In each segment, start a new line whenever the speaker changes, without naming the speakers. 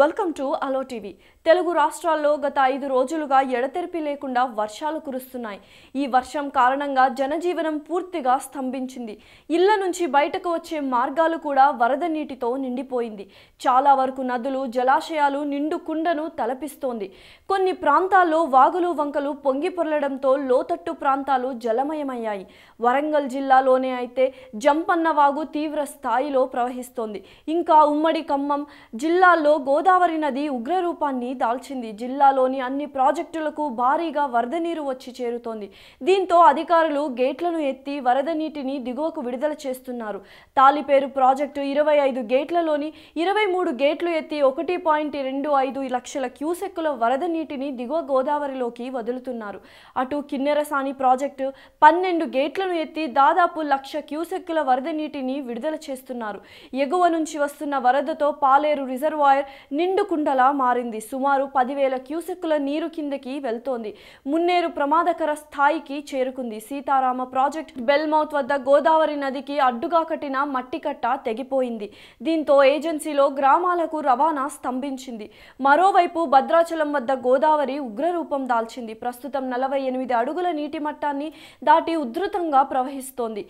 welcome to అలో TV Telugu రాష్ట్రాల్లో గత ఐదు రోజులుగా ఎడతెరిపి లేకుండా వర్షాలు కురుస్తున్నాయి ఈ వర్షం కారణంగా జనజీవనం పూర్తిగా స్తంభించింది ఇళ్ల నుంచి బయటకు వచ్చే మార్గాలు కూడా వరద నీటితో నిండిపోయింది చాలా వరకు నదులు జలాశయాలు నిండు కుండను తలపిస్తోంది కొన్ని ప్రాంతాల్లో వాగులు వంకలు పొంగి పొరలడంతో లోతట్టు ప్రాంతాలు జలమయమయ్యాయి వరంగల్ జిల్లాలోనే అయితే జంపన్న వాగు తీవ్ర స్థాయిలో ప్రవహిస్తోంది ఇంకా ఉమ్మడి ఖమ్మం జిల్లాల్లో గో గోదావరి నది ఉగ్రరూపాన్ని దాల్చింది జిల్లాలోని అన్ని ప్రాజెక్టులకు భారీగా వరద నీరు వచ్చి చేరుతోంది దీంతో అధికారులు గేట్లను ఎత్తి వరద నీటిని దిగువకు విడుదల చేస్తున్నారు తాలిపేరు ప్రాజెక్టు ఇరవై ఐదు గేట్లలోని ఇరవై మూడు గేట్లు ఎత్తి ఒకటి పాయింట్ రెండు ఐదు లక్షల క్యూసెక్కుల వరద నీటిని దిగువ గోదావరిలోకి వదులుతున్నారు అటు కిన్నెరసాని ప్రాజెక్టు పన్నెండు గేట్లను ఎత్తి దాదాపు లక్ష క్యూసెక్కుల వరద నీటిని విడుదల చేస్తున్నారు ఎగువ నుంచి వస్తున్న వరదతో పాలేరు రిజర్వాయర్ నిండుకుండలా మారింది సుమారు పదివేల క్యూసెక్కుల నీరు కిందకి వెళ్తోంది మున్నేరు ప్రమాదకర స్థాయికి చేరుకుంది సీతారామ ప్రాజెక్ట్ బెల్మౌత్ వద్ద గోదావరి నదికి అడ్డుగా కట్టిన మట్టికట్ట తెగిపోయింది దీంతో ఏజెన్సీలో గ్రామాలకు రవాణా స్తంభించింది మరోవైపు భద్రాచలం వద్ద గోదావరి ఉగ్రరూపం దాల్చింది ప్రస్తుతం నలభై ఎనిమిది అడుగుల నీటి మట్టాన్ని దాటి ఉధృతంగా ప్రవహిస్తోంది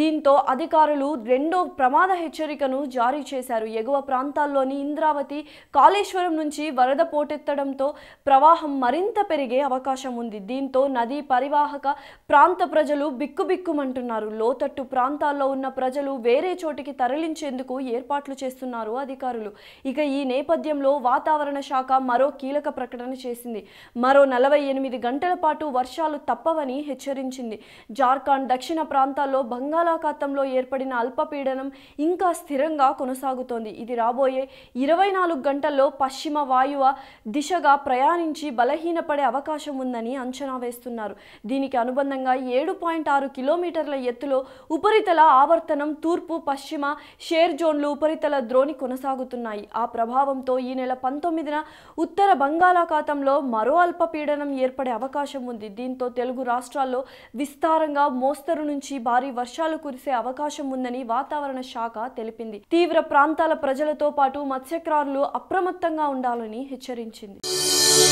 దీంతో అధికారులు రెండో ప్రమాద హెచ్చరికను జారీ చేశారు ఎగువ ప్రాంతాల్లోని ఇంద్రావతి కాళేశ్వరం నుంచి వరద పోటెత్తడంతో ప్రవాహం మరింత పెరిగే అవకాశం ఉంది దీంతో నదీ పరివాహక ప్రాంత ప్రజలు బిక్కుబిక్కుమంటున్నారు లోతట్టు ప్రాంతాల్లో ఉన్న ప్రజలు వేరే చోటికి తరలించేందుకు ఏర్పాట్లు చేస్తున్నారు అధికారులు ఇక ఈ నేపథ్యంలో వాతావరణ శాఖ మరో కీలక ప్రకటన చేసింది మరో నలభై ఎనిమిది గంటల పాటు వర్షాలు తప్పవని హెచ్చరించింది జార్ఖండ్ దక్షిణ ప్రాంతాల్లో బంగాళాఖాతంలో ఏర్పడిన అల్పపీడనం ఇంకా స్థిరంగా కొనసాగుతోంది ఇది రాబోయే ఇరవై నాలుగు గంటల గంటల్లో పశ్చిమ వాయువ దిశగా ప్రయాణించి బలహీనపడే అవకాశం ఉందని అంచనా వేస్తున్నారు దీనికి అనుబంధంగా ఏడు పాయింట్ ఆరు కిలోమీటర్ల ఎత్తులో ఉపరితల ఆవర్తనం తూర్పు పశ్చిమ షేర్ జోన్లు ఉపరితల ద్రోణి కొనసాగుతున్నాయి ఆ ప్రభావంతో ఈ నెల పంతొమ్మిదిన ఉత్తర బంగాళాఖాతంలో మరో అల్పపీడనం ఏర్పడే అవకాశం ఉంది దీంతో తెలుగు రాష్ట్రాల్లో విస్తారంగా మోస్తరు నుంచి భారీ వర్షాలు కురిసే అవకాశం ఉందని వాతావరణ శాఖ తెలిపింది తీవ్ర ప్రాంతాల ప్రజలతో పాటు మత్స్యకారులు అప్ర అప్రమత్తంగా ఉండాలని హెచ్చరించింది